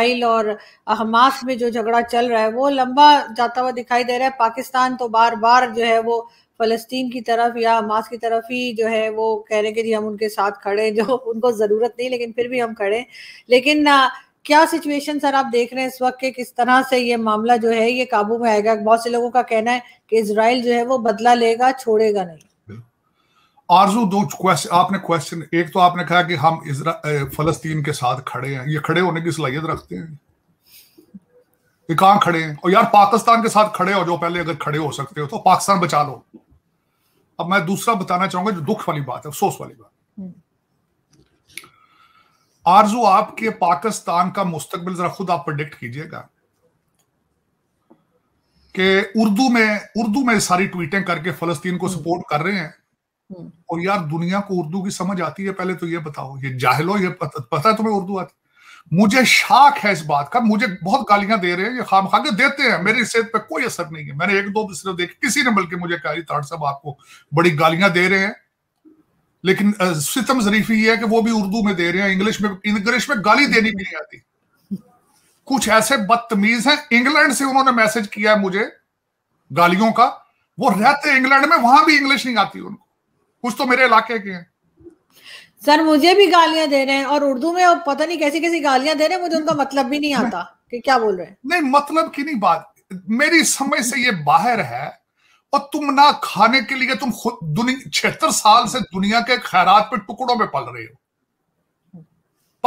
Israel और Hamas में जो झगड़ा चल रहा है वो लंबा जाता हुआ दिखाई दे रहा है पाकिस्तान तो बार बार जो है वो फलस्तीन की तरफ या हमास की तरफ ही जो है वो कह रहे हैं कि जी हम उनके साथ खड़े जो उनको ज़रूरत नहीं लेकिन फिर भी हम खड़े लेकिन क्या सिचुएशन सर आप देख रहे हैं इस वक्त के किस तरह से ये मामला जो है ये काबू में आएगा बहुत से लोगों का कहना है कि इसराइल जो है वो बदला लेगा छोड़ेगा नहीं आरजू दो क्वेश्चन आपने क्वेश्चन एक तो आपने कहा कि हम फलस्तीन के साथ खड़े हैं ये खड़े होने की सलाहियत रखते हैं ये कहाँ खड़े हैं और यार पाकिस्तान के साथ खड़े हो जो पहले अगर खड़े हो सकते हो तो पाकिस्तान बचा लो अब मैं दूसरा बताना चाहूंगा जो दुख वाली बात है अफसोस वाली बात हम्म। आरजू आपके पाकिस्तान का मुस्तकबिल जरा खुद आप प्रडिक्ट कीजिएगा कि उर्दू में उर्दू में सारी ट्वीटें करके फलस्तीन को सपोर्ट हम्म। कर रहे हैं हम्म। और यार दुनिया को उर्दू की समझ आती है पहले तो ये बताओ ये जाहलो ये पता, है तुम्हें उर्दू आती मुझे शाक है इस बात का मुझे बहुत गालियां दे रहे हैं ये खाम खाके देते हैं मेरी सेहत पे कोई असर नहीं है मैंने एक दो दूसरे देखे किसी ने बल्कि मुझे कहा तार साहब आपको बड़ी गालियां दे रहे हैं लेकिन सितम जरीफी ये है कि वो भी उर्दू में दे रहे हैं इंग्लिश में इंग्लिश में गाली देनी भी नहीं आती कुछ ऐसे बदतमीज हैं इंग्लैंड से उन्होंने मैसेज किया है मुझे गालियों का वो रहते इंग्लैंड में वहां भी इंग्लिश नहीं आती उनको कुछ तो मेरे इलाके के हैं सर मुझे भी गालियां दे रहे हैं और उर्दू में और पता नहीं कैसी कैसी गालियां दे रहे हैं मुझे उनका मतलब भी नहीं आता कि क्या बोल रहे हैं नहीं मतलब की नहीं बात मेरी समझ से ये बाहर है और तुम ना खाने के लिए तुम खुद दुनिया छिहत्तर साल से दुनिया के खैरात पे टुकड़ों में पल रहे हो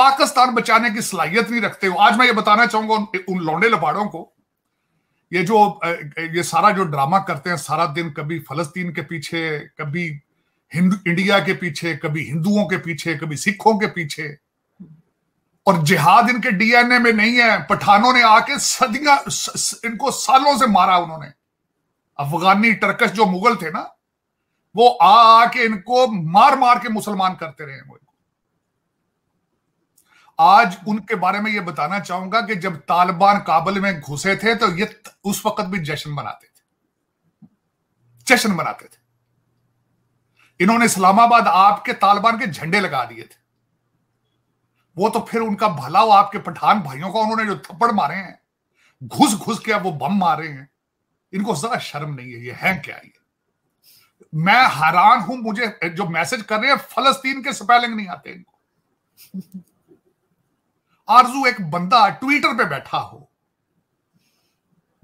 पाकिस्तान बचाने की सलाहियत नहीं रखते हो आज मैं ये बताना चाहूंगा उन, उन लौंडे लबाड़ों को ये जो ये सारा जो ड्रामा करते हैं सारा दिन कभी फलस्तीन के पीछे कभी हिंदू इंडिया के पीछे कभी हिंदुओं के पीछे कभी सिखों के पीछे और जिहाद इनके डीएनए में नहीं है पठानों ने आके सदियां इनको सालों से मारा उन्होंने अफगानी टर्कश जो मुगल थे ना वो आके इनको मार मार के मुसलमान करते रहे वो आज उनके बारे में ये बताना चाहूंगा कि जब तालिबान काबुल में घुसे थे तो ये उस वक्त भी जश्न मनाते थे जश्न मनाते थे इन्होंने इस्लामाबाद आपके तालिबान के झंडे लगा दिए थे वो तो फिर उनका भला हो आपके पठान भाइयों का उन्होंने जो थप्पड़ मारे हैं घुस घुस के अब वो बम मारे हैं इनको जरा शर्म नहीं है ये है क्या ये मैं हैरान हूं मुझे जो मैसेज कर रहे हैं फलस्तीन के स्पेलिंग नहीं आते इनको आरजू एक बंदा ट्विटर पे बैठा हो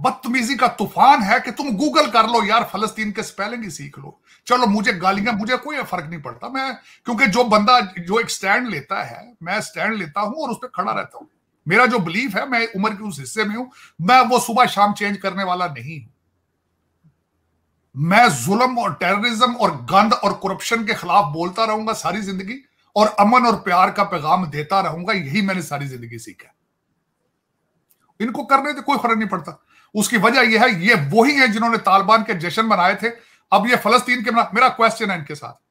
बदतमीजी का तूफान है कि तुम गूगल कर लो यार फलस्तीन के स्पेलिंग ही सीख लो चलो मुझे गालियां मुझे कोई फर्क नहीं पड़ता मैं क्योंकि जो बंदा जो एक स्टैंड लेता है मैं स्टैंड लेता हूं और उस पर खड़ा रहता हूं मेरा जो बिलीफ है मैं उम्र के उस हिस्से में हूं मैं वो सुबह शाम चेंज करने वाला नहीं हूं मैं जुल्म और टेररिज्म और गंद और करप्शन के खिलाफ बोलता रहूंगा सारी जिंदगी और अमन और प्यार का पैगाम देता रहूंगा यही मैंने सारी जिंदगी सीखा इनको करने से कोई फर्क नहीं पड़ता उसकी वजह यह है ये वही है जिन्होंने तालिबान के जश्न मनाए थे अब ये फलस्तीन के मना... मेरा क्वेश्चन है इनके साथ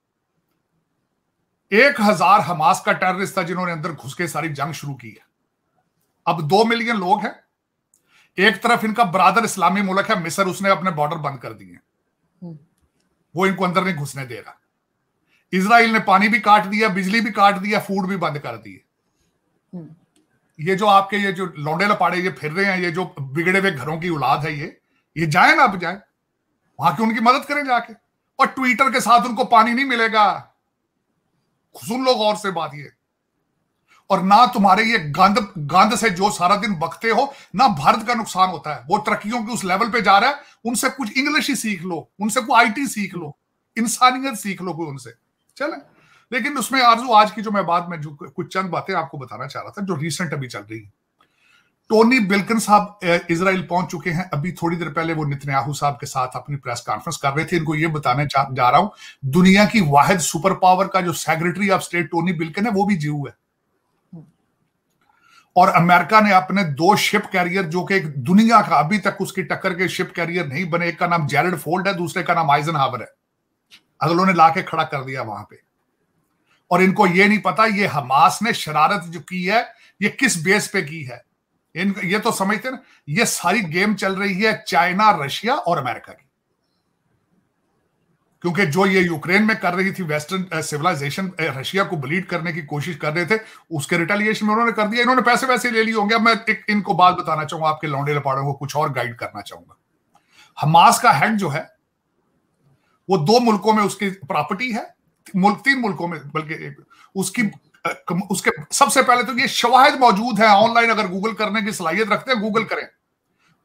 एक हजार हमास का टेररिस्ट था जिन्होंने अंदर घुस के सारी जंग शुरू की है अब दो मिलियन लोग हैं एक तरफ इनका बरादर इस्लामी मुल्क है मिसर उसने अपने बॉर्डर बंद कर दिए वो इनको अंदर नहीं घुसने दे रहा इसराइल ने पानी भी काट दिया बिजली भी काट दिया फूड भी बंद कर दिए ये जो आपके ये जो लौंडे लपाड़े ये फिर रहे हैं ये जो बिगड़े हुए घरों की औलाद है ये ये जाए ना अब जाए वहां की उनकी मदद करें जाके और ट्विटर के साथ उनको पानी नहीं मिलेगा सुन लो गौर से बात ये और ना तुम्हारे ये गंद गंद से जो सारा दिन बकते हो ना भारत का नुकसान होता है वो तरक्कियों के उस लेवल पे जा रहा है उनसे कुछ इंग्लिश ही सीख लो उनसे कुछ आईटी सीख लो इंसानियत सीख लो कोई उनसे चले लेकिन उसमें आरजू आज की जो मैं बात में जो कुछ चंद बातें आपको बताना चाह रहा था जो रिसेंट अभी चल रही है टोनी बिल्कन साहब इसराइल पहुंच चुके हैं अभी थोड़ी देर पहले वो नितन्याहू साहब के साथ अपनी प्रेस कॉन्फ्रेंस कर रहे थे इनको ये बताने जा रहा हूं दुनिया की वाहिद सुपर पावर का जो secretary of state Tony Blinken है वो भी जीव है और अमेरिका ने अपने दो शिप कैरियर जो कि दुनिया का अभी तक उसकी टक्कर के शिप कैरियर नहीं बने एक का नाम जेरड फोल्ड है दूसरे का नाम आइजन हावर है अगलों ने लाके खड़ा कर दिया वहां पर और इनको ये नहीं पता ये हमास ने शरारत जो की है ये किस बेस पे की है इन ये तो समझते ना ये सारी गेम चल रही है चाइना रशिया और अमेरिका की क्योंकि जो ये यूक्रेन में कर रही थी वेस्टर्न सिविलाइजेशन रशिया को ब्लीड करने की कोशिश कर रहे थे उसके रिटेलिएशन में उन्होंने कर दिया इन्होंने पैसे वैसे ले लिए होंगे मैं एक इनको बात बताना चाहूंगा आपके लौंडे लपाड़ों को कुछ और गाइड करना चाहूंगा हमास का हेड जो है वो दो मुल्कों में उसकी प्रॉपर्टी है मुल्क तीन मुल्कों में बल्कि उसकी उसके सबसे पहले तो ये शवाहद मौजूद है ऑनलाइन अगर गूगल करने की सलाहियत रखते हैं गूगल करें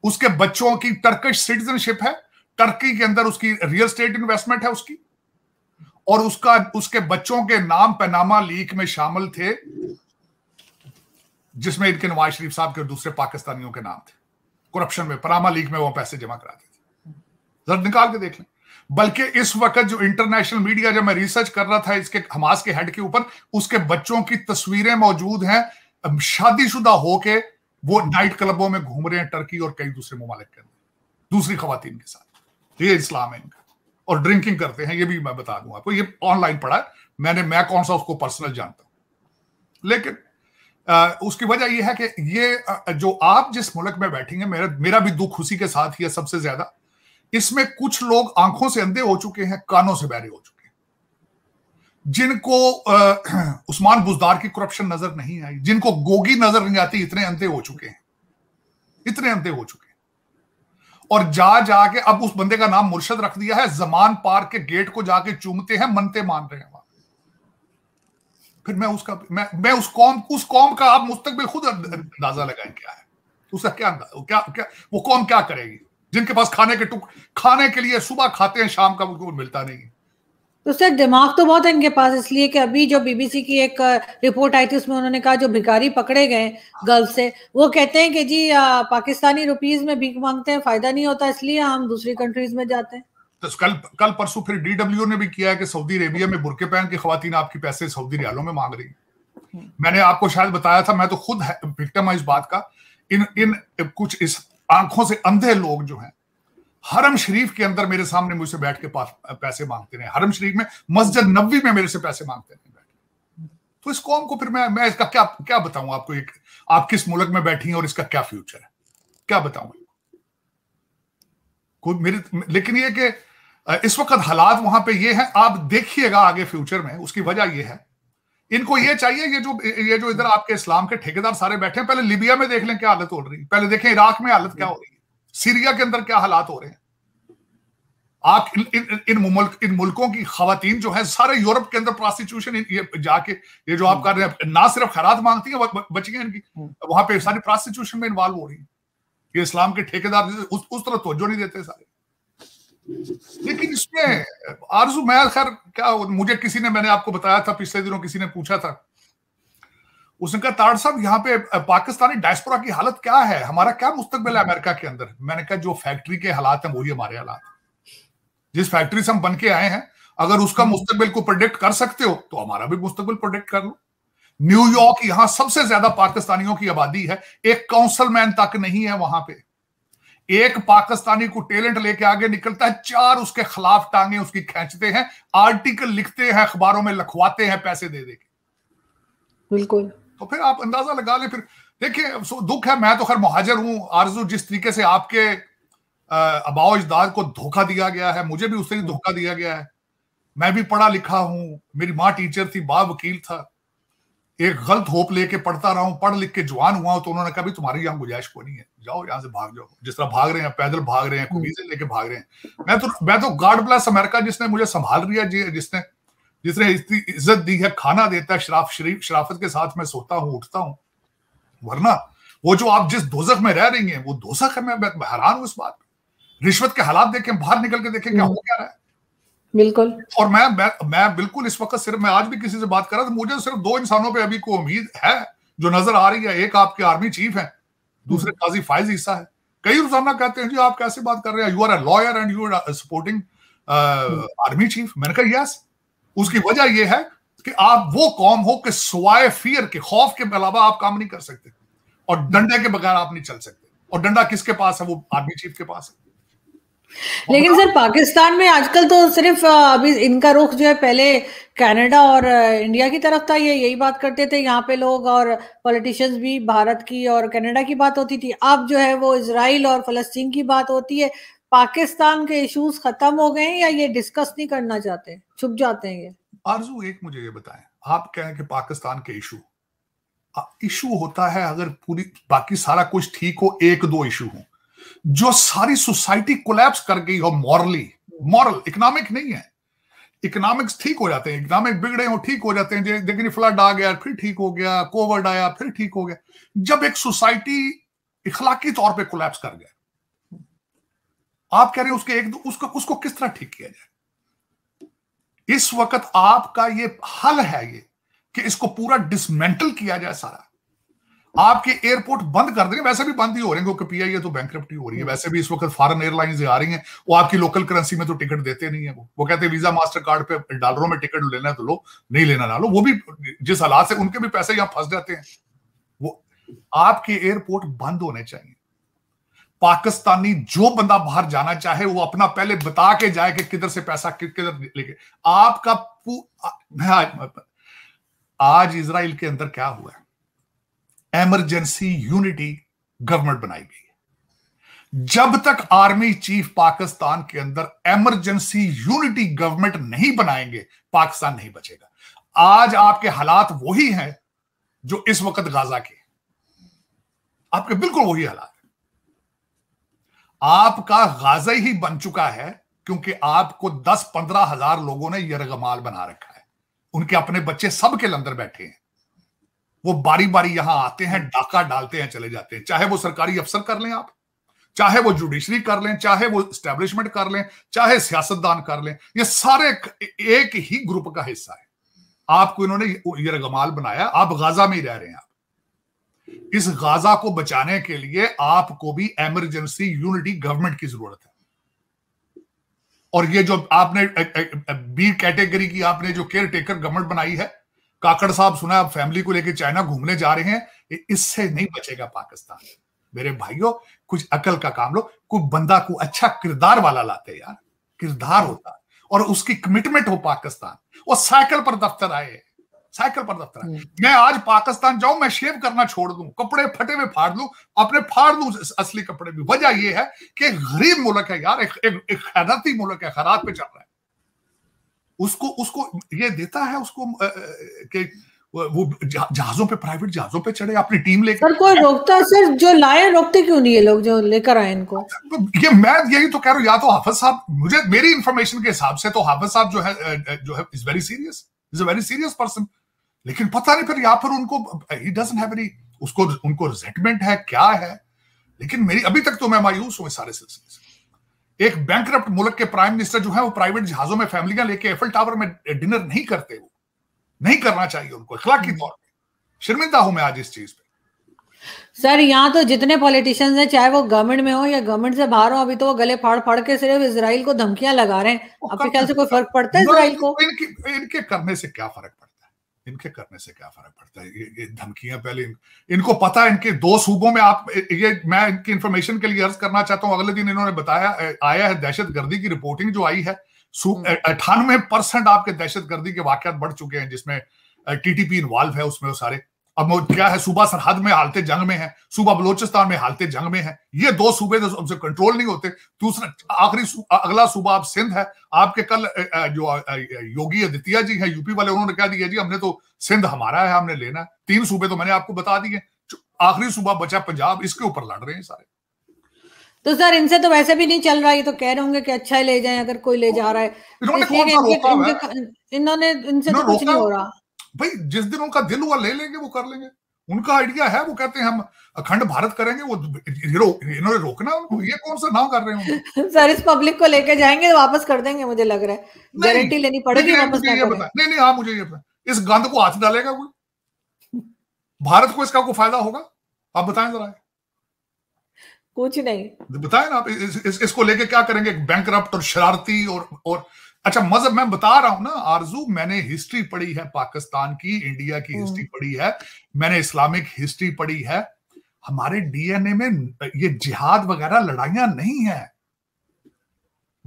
उसके बच्चों की टर्किश सिटीजनशिप है टर्की के अंदर उसकी रियल स्टेट इन्वेस्टमेंट है उसकी और उसका उसके बच्चों के नाम पैनामा लीक में शामिल थे जिसमें इनके नवाज शरीफ साहब के दूसरे पाकिस्तानियों के नाम थे करप्शन में पनामा लीग में वो पैसे जमा कराते थे जरा निकाल के देख लें बल्कि इस वक्त जो इंटरनेशनल मीडिया जब मैं रिसर्च कर रहा था इसके हमास के हेड के ऊपर उसके बच्चों की तस्वीरें मौजूद हैं शादीशुदा होके वो नाइट क्लबों में घूम रहे हैं टर्की और कई दूसरे ममालिक के अंदर दूसरी खातन के साथ तो ये इस्लाम है इनका और ड्रिंकिंग करते हैं ये भी मैं बता दूं आपको ये ऑनलाइन पढ़ा है मैंने मैं कौन सा उसको पर्सनल जानता हूं लेकिन आ, उसकी वजह यह है कि ये जो आप जिस मुल्क में बैठेंगे मेरा मेरा भी दुख खुशी के साथ ही है सबसे ज्यादा इसमें कुछ लोग आंखों से अंधे हो चुके हैं कानों से बहरे हो चुके हैं जिनको आ, उस्मान बुजदार की करप्शन नजर नहीं आई जिनको गोगी नजर नहीं आती इतने अंधे हो चुके हैं इतने अंधे हो चुके और जा जाके अब उस बंदे का नाम मुर्शद रख दिया है जमान पार्क के गेट को जाके चूमते हैं मनते मान रहे हैं फिर मैं उसका मैं मैं उस कौम उस कौम का आप मुस्तकबिल खुद अंदाजा लगाए क्या है उसका क्या क्या क्या वो कौम क्या करेगी जिनके पास खाने के टुक खाने के लिए सुबह खाते हैं शाम का उनको मिलता नहीं तो सर दिमाग तो बहुत है इनके पास इसलिए कि अभी जो बीबीसी की एक रिपोर्ट आई थी उसमें उन्होंने कहा जो भिखारी पकड़े गए गल्फ से वो कहते हैं कि जी आ, पाकिस्तानी रुपीज में भीख मांगते हैं फायदा नहीं होता इसलिए हम दूसरी कंट्रीज में जाते हैं तो कल कल परसों फिर डीडब्ल्यू ने भी किया है कि सऊदी अरेबिया में बुरके पहन की खातन आपके पैसे सऊदी रियालों में मांग रही हम्म। मैंने आपको शायद बताया था मैं तो खुद विक्टम इस बात का इन इन कुछ इस आंखों से अंधे लोग जो हैं हरम शरीफ के अंदर मेरे सामने मुझसे बैठ के पैसे मांगते रहे हरम शरीफ में मस्जिद नबी में मेरे से पैसे मांगते रहे तो इस कौम को फिर मैं मैं इसका क्या क्या बताऊं आपको एक आप किस मुल्क में बैठी हैं और इसका क्या फ्यूचर है क्या बताऊं कोई मेरे लेकिन ये कि इस वक्त हालात वहां पे ये है आप देखिएगा आगे फ्यूचर में उसकी वजह यह है इनको ये चाहिए ये जो ये जो इधर आपके इस्लाम के ठेकेदार सारे बैठे हैं पहले लीबिया में देख लें क्या हालत हो रही है पहले देखें इराक में हालत क्या हो रही है सीरिया के अंदर क्या हालात हो रहे हैं आप इन इन इन, मुल्क, इन मुल्कों की खातन जो है सारे यूरोप के अंदर प्रोस्टिट्यूशन ये जाके ये जो आप कर रहे हैं ना सिर्फ खैरात मांगती है बची है इनकी हम्म। वहां पे सारी प्रॉस्टिट्यूशन में इन्वॉल्व हो रही है ये इस्लाम के ठेकेदार उस, उस तरह तोज्जो नहीं देते सारे लेकिन इसमें आरजू मैं खैर क्या मुझे किसी ने मैंने आपको बताया था पिछले दिनों किसी ने पूछा था उसने कहा ताड़ साहब यहाँ पे पाकिस्तानी डायस्पोरा की हालत क्या है हमारा क्या मुस्तकबिल है अमेरिका के अंदर मैंने कहा जो फैक्ट्री के हालात है वही हमारे हालात जिस फैक्ट्री से हम बन के आए हैं अगर उसका मुस्तबिल को प्रोडिक्ट कर सकते हो तो हमारा भी मुस्तबिल प्रोडिक्ट कर लो न्यूयॉर्क यहां सबसे ज्यादा पाकिस्तानियों की आबादी है एक काउंसलमैन तक नहीं है वहां पे एक पाकिस्तानी को टैलेंट लेके आगे निकलता है चार उसके खिलाफ टांगे उसकी खेचते हैं आर्टिकल लिखते हैं अखबारों में लिखवाते हैं पैसे दे दे के बिल्कुल तो फिर आप अंदाजा लगा ले फिर देखिए दुख है मैं तो खैर मुहाजर हूं आरजू जिस तरीके से आपके अबाव अजदाद को धोखा दिया गया है मुझे भी उससे ही धोखा दिया गया है मैं भी पढ़ा लिखा हूं मेरी माँ टीचर थी बा वकील था एक गलत होप लेके पढ़ता रहा हूं पढ़ लिख के जवान हुआ तो उन्होंने कहा तुम्हारी यहाँ गुजाइश को नहीं है जाओ यहाँ से भाग जाओ जिस तरह भाग रहे हैं पैदल भाग रहे हैं खुबी हम्म। से लेके भाग रहे हैं मैं तो मैं तो गॉड ब्लेस अमेरिका जिसने मुझे संभाल है जिसने जिसने इज्जत दी है खाना देता है शराफ शरीफ शराफत के साथ मैं सोता हूँ उठता हूँ वरना वो जो आप जिस दोजक में रह रही है वो दोजक है मैं हैरान हूँ इस बात रिश्वत के हालात देखें बाहर निकल के देखें क्या हम्म। हो क्या रहा है बिल्कुल और मैं मैं मैं बिल्कुल इस वक्त सिर्फ मैं आज भी किसी से बात कर रहा था मुझे सिर्फ दो इंसानों पे अभी को उम्मीद है जो नजर आ रही है एक आपके आर्मी चीफ है दूसरे हम्म। काजी फायज ईसा है कई रोजाना कहते हैं जी आप कैसे बात कर रहे हैं you are a lawyer and you are supporting army chief मैंने कहा यस उसकी वजह यह है कि आप वो कौम हो कि स्वाय फियर के खौफ के अलावा आप काम नहीं कर सकते और डंडे के बगैर आप नहीं चल सकते और डंडा किसके पास है वो आर्मी चीफ के पास है लेकिन सर पाकिस्तान में आजकल तो सिर्फ अभी इनका रुख जो है पहले कनाडा और इंडिया की तरफ था ये यही बात करते थे यहाँ पे लोग और पॉलिटिशियंस भी भारत की और कनाडा की बात होती थी अब जो है वो इसराइल और फलस्तीन की बात होती है पाकिस्तान के इश्यूज खत्म हो गए हैं या ये डिस्कस नहीं करना चाहते छुप जाते हैं ये आरजू एक मुझे ये बताएं आप कहें कि पाकिस्तान के इशू इशू होता है अगर पूरी बाकी सारा कुछ ठीक हो एक दो इशू हो जो सारी सोसाइटी कोलैप्स कर गई हो मॉरली मॉरल इकोनॉमिक नहीं है इकोनॉमिक्स ठीक हो जाते हैं इकोनॉमिक बिगड़े हो ठीक हो जाते हैं लेकिन फ्लड आ गया फिर ठीक हो गया कोविड आया फिर ठीक हो गया जब एक सोसाइटी इखलाकी तौर पे कोलैप्स कर गया आप कह रहे हैं उसके एक उसको उसको किस तरह ठीक किया जाए इस वक्त आपका ये हल है ये कि इसको पूरा डिसमेंटल किया जाए सारा आपके एयरपोर्ट बंद कर देंगे वैसे भी बंद ही हो रहे हैं क्योंकि ए तो बैंक हो रही है हम्म। वैसे भी इस वक्त फॉरन एयरलाइंस आ रही हैं वो आपकी लोकल करेंसी में तो टिकट देते नहीं है वो वो कहते हैं वीजा मास्टर कार्ड पे डॉलरों में टिकट लेना है तो लो नहीं लेना ना लो वो भी जिस हालात से उनके भी पैसे यहां फंस जाते हैं वो आपके एयरपोर्ट बंद होने चाहिए पाकिस्तानी जो बंदा बाहर जाना चाहे वो अपना पहले बता के जाए कि किधर से पैसा किधर लेके आपका आज इसराइल के अंदर क्या हुआ है एमरजेंसी यूनिटी गवर्नमेंट बनाई गई जब तक आर्मी चीफ पाकिस्तान के अंदर एमरजेंसी यूनिटी गवर्नमेंट नहीं बनाएंगे पाकिस्तान नहीं बचेगा आज आपके हालात वही हैं जो इस वक्त गाजा के आपके बिल्कुल वही हालात आपका गाजा ही बन चुका है क्योंकि आपको दस पंद्रह हजार लोगों ने यरगमाल बना रखा है उनके अपने बच्चे सबके अंदर बैठे हैं वो बारी बारी यहां आते हैं हम्म। डाका डालते हैं चले जाते हैं चाहे वो सरकारी अफसर कर लें आप चाहे वो जुडिशरी कर लें चाहे वो स्टैब्लिशमेंट कर लें चाहे सियासतदान कर लें ये सारे एक ही ग्रुप का हिस्सा है आपको इन्होंने ये रगमाल बनाया आप गाजा में ही रह रहे हैं आप इस गाजा को बचाने के लिए आपको भी एमरजेंसी यूनिटी गवर्नमेंट की जरूरत है और ये जो आपने बी कैटेगरी की आपने जो केयर टेकर गवर्नमेंट बनाई है काकड़ साहब सुना आप फैमिली को लेकर चाइना घूमने जा रहे हैं इससे नहीं बचेगा पाकिस्तान मेरे भाइयों कुछ अकल का काम लो कोई बंदा को अच्छा किरदार वाला लाते यार किरदार होता और उसकी कमिटमेंट हो पाकिस्तान और साइकिल पर दफ्तर आए साइकिल पर दफ्तर आए हम्म। मैं आज पाकिस्तान जाऊं मैं शेव करना छोड़ दूं कपड़े फटे हुए फाड़ दूं अपने फाड़ दूं असली कपड़े भी वजह यह है कि गरीब मुल्क है यार एक, एक, एक मुल्क है खराब पे चल रहा है उसको उसको ये देता है उसको कि वो जहाजों पे प्राइवेट जहाजों पे चढ़े अपनी टीम लेकर सर कोई रोकता सर जो लाए रोकते क्यों नहीं है लोग जो लेकर आए इनको ये मैं यही तो कह रहा हूँ या तो हाफिज साहब मुझे मेरी इन्फॉर्मेशन के हिसाब से तो हाफिज साहब जो है जो है is very serious is a very serious person लेकिन पता नहीं फिर या फिर उनको ही डजंट हैव एनी उसको उनको रिजेंटमेंट है क्या है लेकिन मेरी अभी तक तो मैं मायूस हूँ इस सारे सिलसिले से एक बैंक मुल्क के प्राइम मिनिस्टर जो है वो प्राइवेट जहाजों में फैमिलियां लेके एफल टावर में डिनर नहीं करते वो नहीं करना चाहिए उनको इखलाक के तौर पर शर्मिंदा हूं मैं आज इस चीज पे सर यहाँ तो जितने पॉलिटिशियंस हैं चाहे वो गवर्नमेंट में हो या गवर्नमेंट से बाहर हो अभी तो वो गले फाड़ फाड़ के सिर्फ इसराइल को धमकियां लगा रहे हैं आपके ख्याल से कोई फर्क पड़ता है इसराइल को इनके करने से क्या फर्क पड़ता है इनके करने से क्या फर्क पड़ता है ये, ये धमकियां पहले इन, इनको पता है इनके दो सूबों में आप ये मैं इनकी इंफॉर्मेशन के लिए अर्ज करना चाहता हूं अगले दिन इन्होंने बताया आया है दहशत गर्दी की रिपोर्टिंग जो आई है हम्म। अठानवे परसेंट आपके दहशत गर्दी के वाकत बढ़ चुके हैं जिसमें टीटीपी इन्वॉल्व है उसमें वो सारे अब क्या है सुबह सरहद में हालते जंग में है सुबह बलोचिस्तान में हालते जंग में है ये दो सूबे उनसे कंट्रोल नहीं होते दूसरा आखिरी अगला सूबा आप सिंध है आपके कल जो योगी आदित्य जी हैं यूपी वाले उन्होंने कह दिया जी हमने तो सिंध हमारा है हमने लेना है तीन सूबे तो मैंने आपको बता दिए आखिरी सूबा बचा पंजाब इसके ऊपर लड़ रहे हैं सारे तो सर इनसे तो वैसे भी नहीं चल रहा ये तो कह रहे होंगे कि अच्छा ही ले जाए अगर कोई ले जा रहा है इन्होंने इनसे इनसे तो कुछ नहीं हो रहा भाई जिस दिन उनका दिल हुआ ले लेंगे वो कर लेंगे उनका आइडिया है वो कहते हैं हम अखंड भारत करेंगे वो रो, इन्होंने रोकना उनको ये कौन सा ना कर रहे हैं सर इस पब्लिक को लेके जाएंगे तो वापस कर देंगे मुझे लग रहा है गारंटी लेनी पड़ेगी वापस नहीं, नहीं, नहीं, नहीं हाँ मुझे ये इस गंद को हाथ डालेगा कोई भारत को इसका कोई फायदा होगा आप बताएं जरा कुछ नहीं बताए ना आप इस, इस, इसको लेके क्या करेंगे बैंक और शरारती और और अच्छा मजहब मैं बता रहा हूं ना आरजू मैंने हिस्ट्री पढ़ी है पाकिस्तान की इंडिया की हम्म। हिस्ट्री पढ़ी है मैंने इस्लामिक हिस्ट्री पढ़ी है हमारे डीएनए में ये जिहाद वगैरह लड़ाइयां नहीं है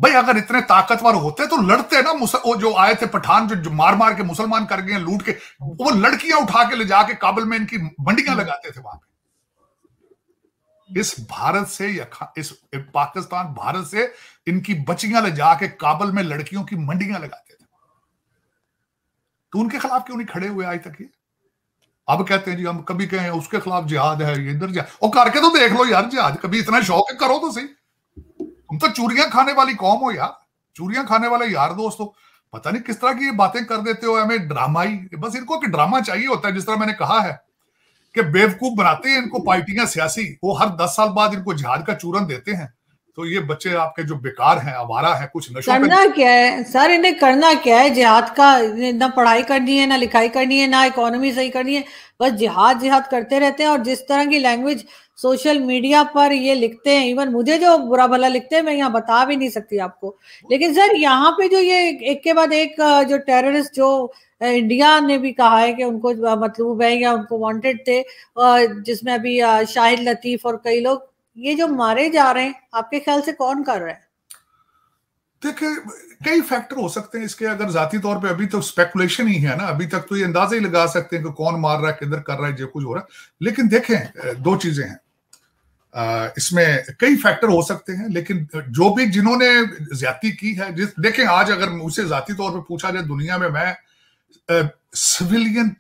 भाई अगर इतने ताकतवर होते तो लड़ते ना वो जो आए थे पठान जो, जो मार मार के मुसलमान कर गए लूट के वो लड़कियां उठा के ले जाके काबुल में इनकी मंडियां हम्म। लगाते थे वहां पे इस भारत से या इस पाकिस्तान भारत से इनकी बचियां ले जाके काबल में लड़कियों की मंडियां लगाते थे तो उनके खिलाफ क्यों नहीं खड़े हुए आज तक ये अब कहते हैं जी हम कभी कहें उसके खिलाफ जिहाद है ये इधर जिहाद और करके तो देख लो यार जिहाद कभी इतना शौक है करो तो सही तुम तो चूरिया खाने वाली कौम हो यार चूरिया खाने वाले यार दोस्त हो पता नहीं किस तरह की ये बातें कर देते हो हमें ड्रामा ही बस इनको कि ड्रामा चाहिए होता है जिस तरह मैंने कहा है कि बेवकूफ बनाते हैं इनको पार्टियां सियासी वो हर दस साल बाद इनको झाड़ का चूरन देते हैं तो ये बच्चे आपके जो बेकार हैं आवारा हैं कुछ नशों करना क्या है सर इन्हें करना क्या है जिहाद का ना पढ़ाई करनी है ना लिखाई करनी है ना इकोनॉमी सही करनी है बस जिहाद जिहाद करते रहते हैं और जिस तरह की लैंग्वेज सोशल मीडिया पर ये लिखते हैं इवन मुझे जो बुरा भला लिखते हैं मैं यहाँ बता भी नहीं सकती आपको लेकिन सर यहाँ पे जो ये एक के बाद एक जो टेररिस्ट जो इंडिया ने भी कहा है कि उनको मतलूब है या उनको वांटेड थे जिसमें अभी शाहिद लतीफ और कई लोग ये जो मारे जा रहे हैं आपके ख्याल से कौन कर रहे है देखिए कई फैक्टर हो सकते हैं इसके अगर जाती तौर पे अभी तो स्पेकुलेशन ही है ना अभी तक तो ये अंदाजा ही लगा सकते हैं कि कौन मार रहा है किधर कर रहा है जो कुछ हो रहा है लेकिन देखें दो चीजें हैं इसमें कई फैक्टर हो सकते हैं लेकिन जो भी जिन्होंने ज्यादा की है जिस देखें आज अगर मुझसे जाती तौर पर पूछा जाए दुनिया में मैं सिविलियन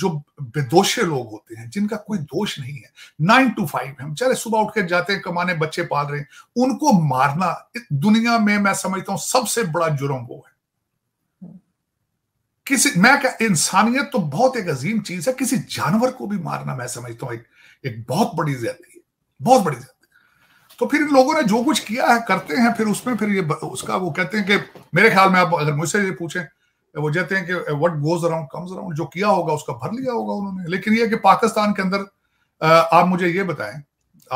जो बेदोषे लोग होते हैं जिनका कोई दोष नहीं है नाइन टू फाइव हम चले सुबह उठ के जाते हैं कमाने बच्चे पाल रहे हैं उनको मारना दुनिया में मैं समझता हूं सबसे बड़ा जुर्म वो है किसी मैं क्या इंसानियत तो बहुत एक अजीम चीज है किसी जानवर को भी मारना मैं समझता हूं एक, एक बहुत बड़ी ज्यादा है बहुत बड़ी ज्यादा तो फिर इन लोगों ने जो कुछ किया है करते हैं फिर उसमें फिर ये उसका वो कहते हैं कि मेरे ख्याल में आप अगर मुझसे ये पूछें वो कहते हैं कि what goes around comes around जो किया होगा उसका भर लिया होगा उन्होंने लेकिन ये कि पाकिस्तान के अंदर आप मुझे ये बताएं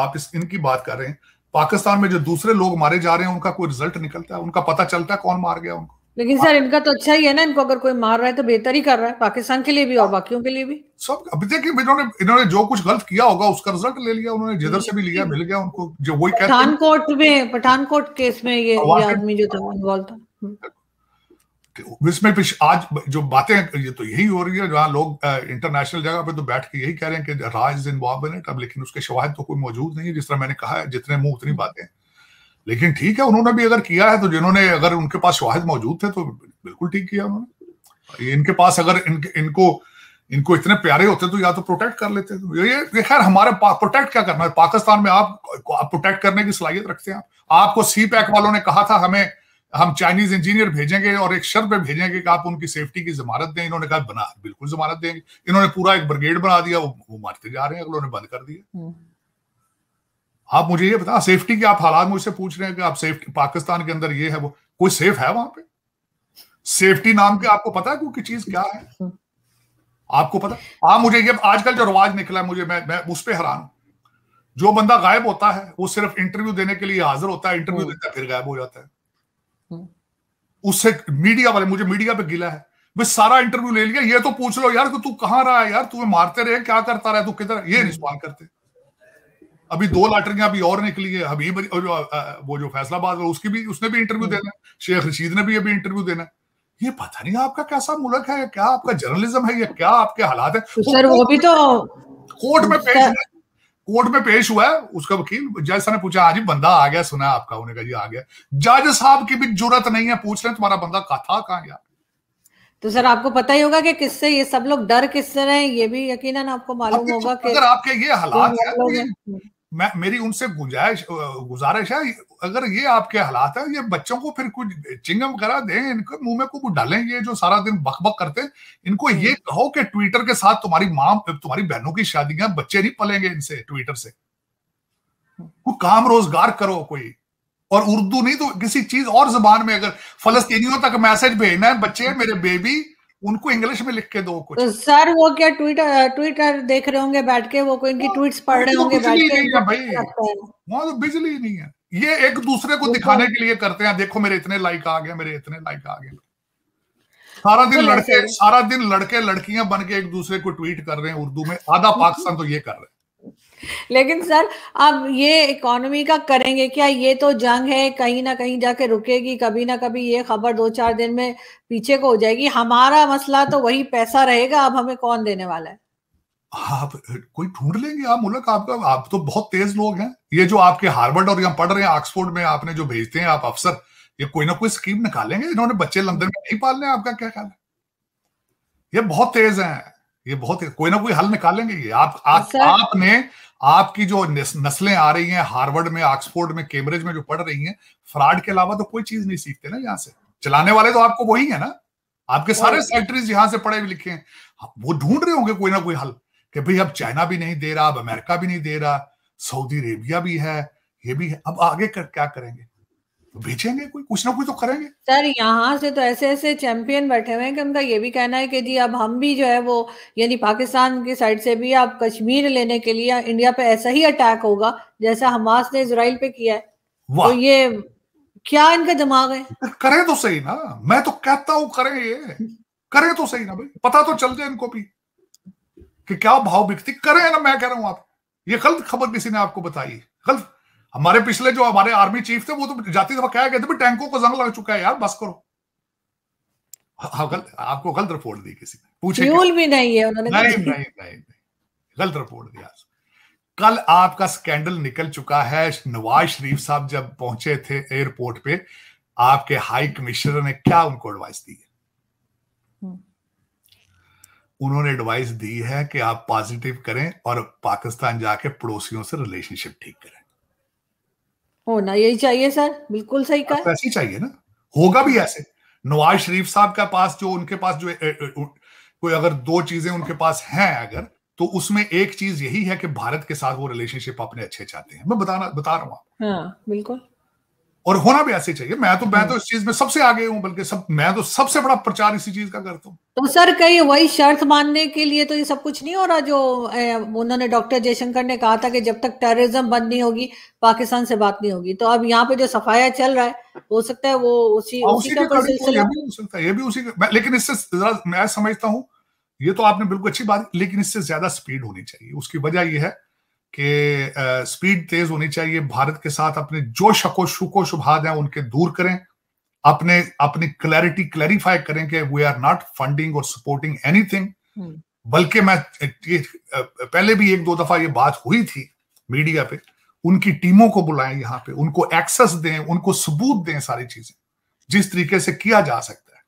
आप इस इनकी बात कर रहे हैं पाकिस्तान में जो दूसरे लोग मारे जा रहे हैं उनका कोई रिजल्ट निकलता है उनका पता चलता है कौन मार गया उनको लेकिन सर इनका तो अच्छा ही है ना इनको अगर कोई मार रहा है तो बेहतर ही कर रहा है पाकिस्तान के लिए भी और बाकियों के लिए भी सब अभी तक इन्होंने इन्होंने जो कुछ गलत किया होगा उसका रिजल्ट ले लिया उन्होंने जिधर से भी लिया मिल गया उनको जो वही पठानकोट में पठानकोट केस में ये आदमी जो था इन्वॉल्व था इसमें हम्म। आज जो बातें ये तो यही हो रही है जहाँ लोग इंटरनेशनल जगह पे तो बैठ के यही कह रहे हैं कि राज इन्वॉल्व इन अब लेकिन उसके शवाहद तो कोई मौजूद नहीं है जिस तरह मैंने कहा है जितने मुंह उतनी बातें लेकिन ठीक है उन्होंने भी अगर किया है तो जिन्होंने अगर उनके पास शवाहद मौजूद थे तो बिल्कुल ठीक किया उन्होंने इनके पास अगर इन, इनको इनको इतने प्यारे होते तो या तो प्रोटेक्ट कर लेते तो ये ये खैर हमारे प्रोटेक्ट क्या करना है पाकिस्तान में आप, आप प्रोटेक्ट करने की सलाहियत रखते हैं आपको सी पैक वालों ने कहा था हमें हम चाइनीज इंजीनियर भेजेंगे और एक शर्त पे भेजेंगे कि आप उनकी सेफ्टी की जमानत दें इन्होंने कहा बना बिल्कुल जमानत देंगे इन्होंने पूरा एक ब्रिगेड बना दिया वो, वो मारते जा रहे हैं अगलों ने बंद कर दिया हम्म। आप मुझे ये बता सेफ्टी के आप हालात मुझसे पूछ रहे हैं कि आप सेफ्टी पाकिस्तान के अंदर ये है वो कोई सेफ है वहां पे सेफ्टी नाम के आपको पता है कोई चीज क्या है आपको पता आप हाँ, मुझे ये आजकल जो रिवाज निकला है मुझे मैं मैं उस पर हैरान हूं जो बंदा गायब होता है वो सिर्फ इंटरव्यू देने के लिए हाजिर होता है इंटरव्यू हम्म। देता है फिर गायब हो जाता है हम्म। उससे मीडिया वाले मुझे मीडिया पे गिला है भाई सारा इंटरव्यू ले लिया ये तो पूछ लो यार तू कहां रहा है यार तुम्हें मारते रहे क्या करता रहा है तू किधर ये रिस्पॉन्ड हम्म। करते हैं अभी दो लाटरियां अभी और निकली है हबीब जो वो जो फैसलाबाद है उसकी भी उसने भी इंटरव्यू हम्म। देना है शेख रशीद ने भी अभी इंटरव्यू देना है ये पता नहीं आपका कैसा मुल्क है क्या आपका जर्नलिज्म है या क्या आपके हालात है तो सर वो भी तो कोर्ट में पेश कोर्ट में पेश हुआ है उसका वकील जज साहब ने पूछा आज हाँ बंदा आ गया सुना आपका उन्हें कहा आ गया जज साहब की भी जरूरत नहीं है पूछ रहे तुम्हारा बंदा कहा था कहाँ गया तो सर आपको पता ही होगा कि किससे ये सब लोग डर किससे रहे ये भी यकीनन आपको मालूम होगा तो कि अगर आपके ये हालात है तो मैं मेरी उनसे गुजाइश गुजारिश है अगर ये आपके हालात है ये बच्चों को फिर कुछ चिंगम करा दें इनके मुंह में कुछ डालें ये जो सारा दिन बक बक करते हैं इनको ये हम्म। कहो कि ट्विटर के साथ तुम्हारी माँ तुम्हारी बहनों की शादियां बच्चे नहीं पलेंगे इनसे ट्विटर से कोई काम रोजगार करो कोई और उर्दू नहीं तो किसी चीज और जबान में अगर फलस्तीनियों तक मैसेज भेजना है बच्चे मेरे बेबी उनको इंग्लिश में लिख के दो कुछ तो सर वो क्या ट्वीट ट्विटर देख रहे होंगे बैठ के वो इनकी ट्वीट्स पढ़ रहे होंगे बैठ के भाई वहां तो बिजली नहीं है ये एक दूसरे को तो दिखाने के लिए करते हैं देखो मेरे इतने लाइक आ गए मेरे इतने लाइक आ गए सारा दिन तो लड़के सारा दिन लड़के लड़कियां बन के एक दूसरे को ट्वीट कर रहे हैं उर्दू में आधा हम्म। पाकिस्तान तो ये कर रहे हैं लेकिन सर अब ये इकोनॉमी का करेंगे क्या ये तो जंग है कहीं ना कहीं जाके रुकेगी कभी ना कभी ये खबर दो चार दिन में पीछे को हो जाएगी हमारा मसला तो वही पैसा रहेगा अब हमें कौन देने वाला है आप कोई ढूंढ लेंगे आप मुल्क आपका आप तो बहुत तेज लोग हैं ये जो आपके हार्वर्ड और यहाँ पढ़ रहे हैं ऑक्सफोर्ड में आपने जो भेजते हैं आप अफसर ये कोई ना कोई स्कीम निकालेंगे इन्होंने बच्चे लंदन में नहीं पालने आपका क्या ख्याल है ये बहुत तेज हैं ये बहुत कोई ना कोई हल निकालेंगे ये आप आ, आपने आपकी जो नस्लें आ रही हैं हार्वर्ड में ऑक्सफोर्ड में कैम्ब्रिज में जो पढ़ रही हैं फ्रॉड के अलावा तो कोई चीज नहीं सीखते ना यहाँ से चलाने वाले तो आपको वही है ना आपके सारे सेक्रेटरीज यहाँ से पढ़े लिखे हैं हाँ, वो ढूंढ रहे होंगे कोई ना कोई हल कि भाई अब चाइना भी नहीं दे रहा अब अमेरिका भी नहीं दे रहा सऊदी अरेबिया भी है ये भी है अब आगे कर क्या करेंगे भेजेंगे कोई कुछ ना कुछ तो करेंगे सर यहाँ से तो ऐसे ऐसे चैंपियन बैठे हुए हैं कि उनका ये भी कहना है कि जी अब हम भी जो है वो यानी पाकिस्तान की साइड से भी आप कश्मीर लेने के लिए इंडिया पे ऐसा ही अटैक होगा जैसा हमास ने इसराइल पे किया है तो ये क्या इनका दिमाग है करें तो सही ना मैं तो कहता हूँ करें ये करें तो सही ना भाई पता तो चल जाए इनको भी कि क्या भाव बिकती करें ना मैं कह रहा हूँ आप ये गलत खबर किसी ने आपको बताई गलत हमारे पिछले जो हमारे आर्मी चीफ थे वो तो जाती दफा गए थे टैंकों को जंग लग चुका है यार बस करो हाँ, हाँ, गलत आपको गलत रिपोर्ट दी किसी ने पूछे फ्यूल भी नहीं है उन्होंने नहीं नहीं नहीं, नहीं, गलत रिपोर्ट दिया कल आपका स्कैंडल निकल चुका है नवाज शरीफ साहब जब पहुंचे थे एयरपोर्ट पे आपके हाई कमिश्नर ने क्या उनको एडवाइस दी है हम्म। उन्होंने एडवाइस दी है कि आप पॉजिटिव करें और पाकिस्तान जाके पड़ोसियों से रिलेशनशिप ठीक करें होना यही चाहिए सर बिल्कुल सही कहा ऐसे चाहिए ना होगा भी ऐसे नवाज शरीफ साहब का पास जो उनके पास जो ए, ए, ए, कोई अगर दो चीजें उनके पास हैं अगर तो उसमें एक चीज यही है कि भारत के साथ वो रिलेशनशिप अपने अच्छे चाहते हैं मैं बताना बता रहा हूँ हाँ, बिल्कुल और होना भी ऐसे चाहिए मैं तो मैं हाँ। तो इस चीज में सबसे आगे हूँ बल्कि सब मैं तो सबसे बड़ा प्रचार इसी चीज का करता हूँ तो सर कहीं वही शर्त मानने के लिए तो ये सब कुछ नहीं हो रहा जो उन्होंने डॉक्टर जयशंकर ने कहा था कि जब तक टेररिज्म बंद नहीं होगी पाकिस्तान से बात नहीं होगी तो अब यहाँ पे जो सफाया चल रहा है हो सकता है वो उसी, हाँ, उसी, उसी का तो ये भी हो सकता है ये भी उसी का लेकिन इससे मैं समझता हूँ ये तो आपने बिल्कुल अच्छी बात लेकिन इससे ज्यादा स्पीड होनी चाहिए उसकी वजह यह है कि स्पीड तेज होनी चाहिए भारत के साथ अपने जो शको शुको शुभाद हैं उनके दूर करें अपने अपनी क्लैरिटी क्लैरिफाई करें कि वी आर नॉट फंडिंग और सपोर्टिंग एनीथिंग बल्कि मैं पहले भी एक दो दफा ये बात हुई थी मीडिया पे उनकी टीमों को बुलाएं यहाँ पे उनको एक्सेस दें उनको सबूत दें सारी चीजें जिस तरीके से किया जा सकता है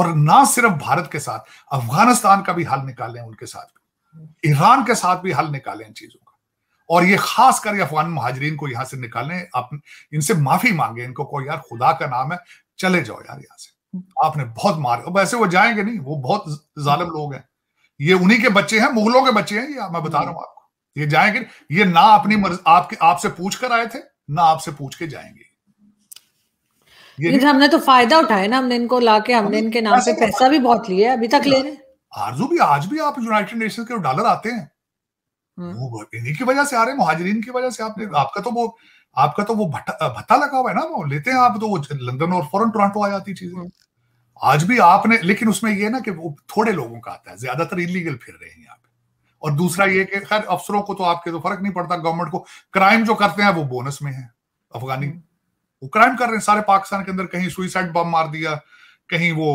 और ना सिर्फ भारत के साथ अफगानिस्तान का भी हल निकालें उनके साथ हम्म। ईरान के साथ भी हल निकालें इन चीजों का और ये खासकर कर अफगान महाजरीन को यहाँ से निकालने आप इनसे माफी मांगे इनको कोई यार खुदा का नाम है चले जाओ यार यहाँ से आपने बहुत मार वैसे वो जाएंगे नहीं वो बहुत जालम लोग हैं ये उन्हीं के बच्चे हैं मुगलों के बच्चे हैं ये मैं बता रहा हूं आपको ये जाएंगे ये ना अपनी मर्ज आपके आपसे पूछ कर आए थे ना आपसे पूछ के जाएंगे हमने तो फायदा उठाया ना हमने इनको लाके हमने इनके नाम से पैसा भी बहुत लिया है अभी तक ले रहे आरजू भी आज भी आप यूनाइटेड नेशन के डॉलर आते हैं वो हम्म। इन्हीं की वजह से आ रहे महाजरीन की वजह से आपने आपका तो वो आपका तो वो भट्टा भत्ता लगा हुआ है ना वो लेते हैं आप तो वो लंदन और फॉरन टोरंटो आ जाती चीजें हम्म। आज भी आपने लेकिन उसमें ये ना कि वो थोड़े लोगों का आता है ज्यादातर इलीगल फिर रहे हैं यहाँ पे और दूसरा ये कि खैर अफसरों को तो आपके तो फर्क नहीं पड़ता गवर्नमेंट को क्राइम जो करते हैं वो बोनस में है अफगानी हम्म। वो क्राइम कर रहे हैं सारे पाकिस्तान के अंदर कहीं सुइसाइड बम मार दिया कहीं वो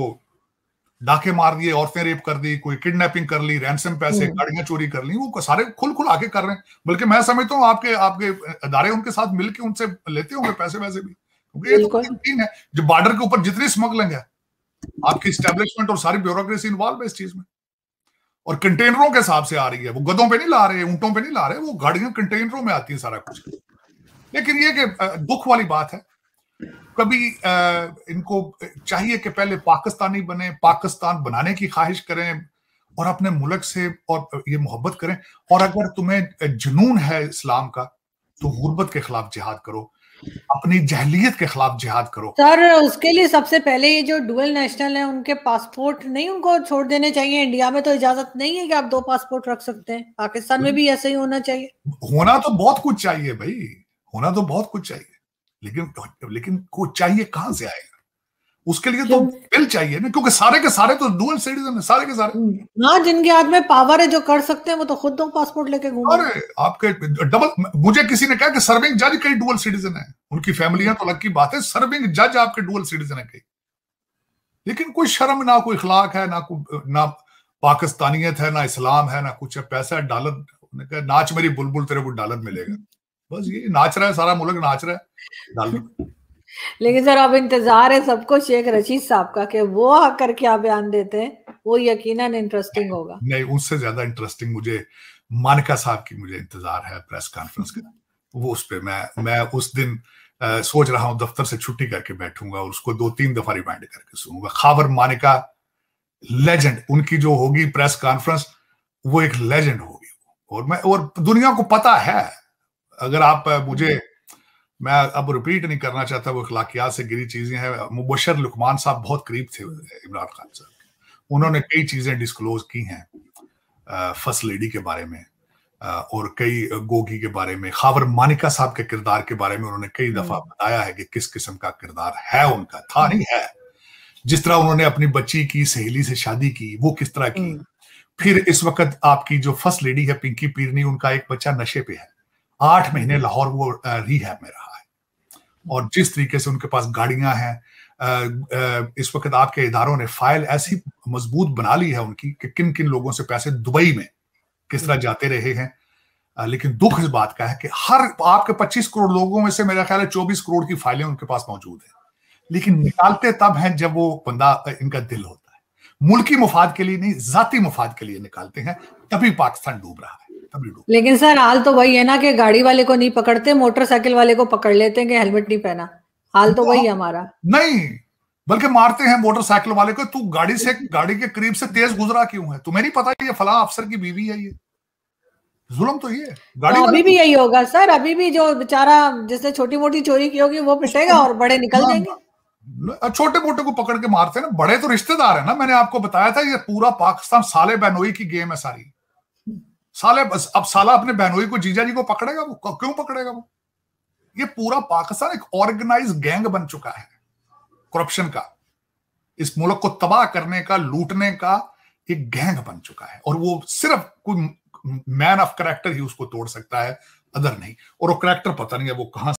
डाके मार दिए औरतें रेप कर दी कोई किडनैपिंग कर ली रैनसम पैसे हम्म। गाड़ियां चोरी कर ली वो सारे खुल खुल आके कर रहे हैं बल्कि मैं समझता हूँ आपके आपके अदारे उनके साथ मिलकर उनसे लेते होंगे पैसे वैसे भी क्योंकि ये तो है जो बॉर्डर के ऊपर जितनी स्मगलिंग है आपकी स्टेब्लिशमेंट और सारी ब्यूरोक्रेसी इन्वॉल्व है इस चीज में और कंटेनरों के हिसाब से आ रही है वो गदों पे नहीं ला रहे ऊंटों पे नहीं ला रहे वो गाड़ियां कंटेनरों में आती है सारा कुछ लेकिन ये कि दुख वाली बात है कभी आ, इनको चाहिए कि पहले पाकिस्तानी बने पाकिस्तान बनाने की ख्वाहिश करें और अपने मुल्क से और ये मोहब्बत करें और अगर तुम्हें जुनून है इस्लाम का तो गुर्बत के खिलाफ जिहाद करो अपनी जहलीत के खिलाफ जिहाद करो सर उसके लिए सबसे पहले ये जो डुअल नेशनल है उनके पासपोर्ट नहीं उनको छोड़ देने चाहिए इंडिया में तो इजाजत नहीं है कि आप दो पासपोर्ट रख सकते हैं पाकिस्तान में भी ऐसे ही होना चाहिए होना तो बहुत कुछ चाहिए भाई होना तो बहुत कुछ चाहिए लेकिन लेकिन को चाहिए कहां से आएगा उसके लिए तो बिल चाहिए ना क्योंकि सारे के सारे तो डुअल सिटीजन है सारे के सारे हाँ जिनके हाथ में पावर है जो कर सकते हैं वो तो खुद दो तो पासपोर्ट लेके घूम अरे आपके डबल मुझे किसी ने कहा कि सर्विंग जज कई डुअल सिटीजन है उनकी फैमिली है तो अलग की बात है सर्विंग जज आपके डुअल सिटीजन है कई लेकिन कोई शर्म ना कोई इखलाक है ना कोई ना पाकिस्तानियत है ना इस्लाम है ना कुछ है पैसा है नाच मेरी बुलबुल तेरे को डॉलर मिलेगा बस ये नाच रहा है सारा मुल्क नाच रहा है लेकिन सर अब इंतजार है सबको शेख रशीद साहब का कि वो आकर क्या बयान देते हैं वो यकीनन इंटरेस्टिंग होगा नहीं उससे ज्यादा इंटरेस्टिंग मुझे मानिका साहब की मुझे इंतजार है प्रेस कॉन्फ्रेंस का वो उस पर मैं मैं उस दिन आ, सोच रहा हूँ दफ्तर से छुट्टी करके बैठूंगा और उसको दो तीन दफा रिमाइंड करके सुनूंगा खावर मानिका लेजेंड उनकी जो होगी प्रेस कॉन्फ्रेंस वो एक लेजेंड होगी और मैं और दुनिया को पता है अगर आप मुझे हम्म। मैं अब रिपीट नहीं करना चाहता वो अखलाकियात से गिरी चीजें हैं मुबशर लुकमान साहब बहुत करीब थे इमरान खान साहब उन्होंने कई चीजें डिस्क्लोज की हैं फर्स्ट लेडी के बारे में और कई गोगी के बारे में खावर मानिका साहब के किरदार के बारे में उन्होंने कई दफा हम्म। बताया है कि किस किस्म का किरदार है उनका था नहीं है जिस तरह उन्होंने अपनी बच्ची की सहेली से शादी की वो किस तरह की हम्म। फिर इस वक्त आपकी जो फर्स्ट लेडी है पिंकी पीरनी उनका एक बच्चा नशे पे है आठ महीने लाहौर वो रिहैब में रहा है और जिस तरीके से उनके पास गाड़ियां हैं इस वक्त आपके इदारों ने फाइल ऐसी मजबूत बना ली है उनकी कि किन किन लोगों से पैसे दुबई में किस तरह जाते रहे हैं लेकिन दुख इस बात का है कि हर आपके 25 करोड़ लोगों में से मेरा ख्याल है 24 करोड़ की फाइलें उनके पास मौजूद है लेकिन निकालते तब हैं जब वो बंदा इनका दिल होता है मुल्की मुफाद के लिए नहीं जाति मुफाद के लिए निकालते हैं तभी पाकिस्तान डूब रहा है लेकिन सर हाल तो वही है ना कि गाड़ी वाले को नहीं पकड़ते मोटरसाइकिल वाले को पकड़ लेते हैं कि हेलमेट नहीं पहना हाल तो वही है हाँ, हमारा नहीं बल्कि मारते हैं मोटरसाइकिल वाले को तू गाड़ी से गाड़ी के करीब से तेज गुजरा क्यों है तुम्हें नहीं पता ये फला अफसर की बीवी है ये जुलम तो ये गाड़ी तो अभी भी यही होगा सर अभी भी जो बेचारा जिसने छोटी मोटी चोरी की होगी वो पिटेगा और बड़े निकल हाँ। जाएंगे छोटे मोटे को पकड़ के मारते हैं ना बड़े तो रिश्तेदार है ना मैंने आपको बताया था ये पूरा पाकिस्तान साले बहनोई की गेम है सारी साले बस अब साला अपने बहनोई को जीजा जी को पकड़ेगा वो क्यों पकड़ेगा वो ये पूरा पाकिस्तान एक ऑर्गेनाइज गैंग बन चुका है करप्शन का इस मुल्क को तबाह करने का लूटने का एक गैंग बन चुका है और वो सिर्फ कोई मैन ऑफ करेक्टर ही उसको तोड़ सकता है अदर नहीं और वो करेक्टर पता नहीं है वो कहां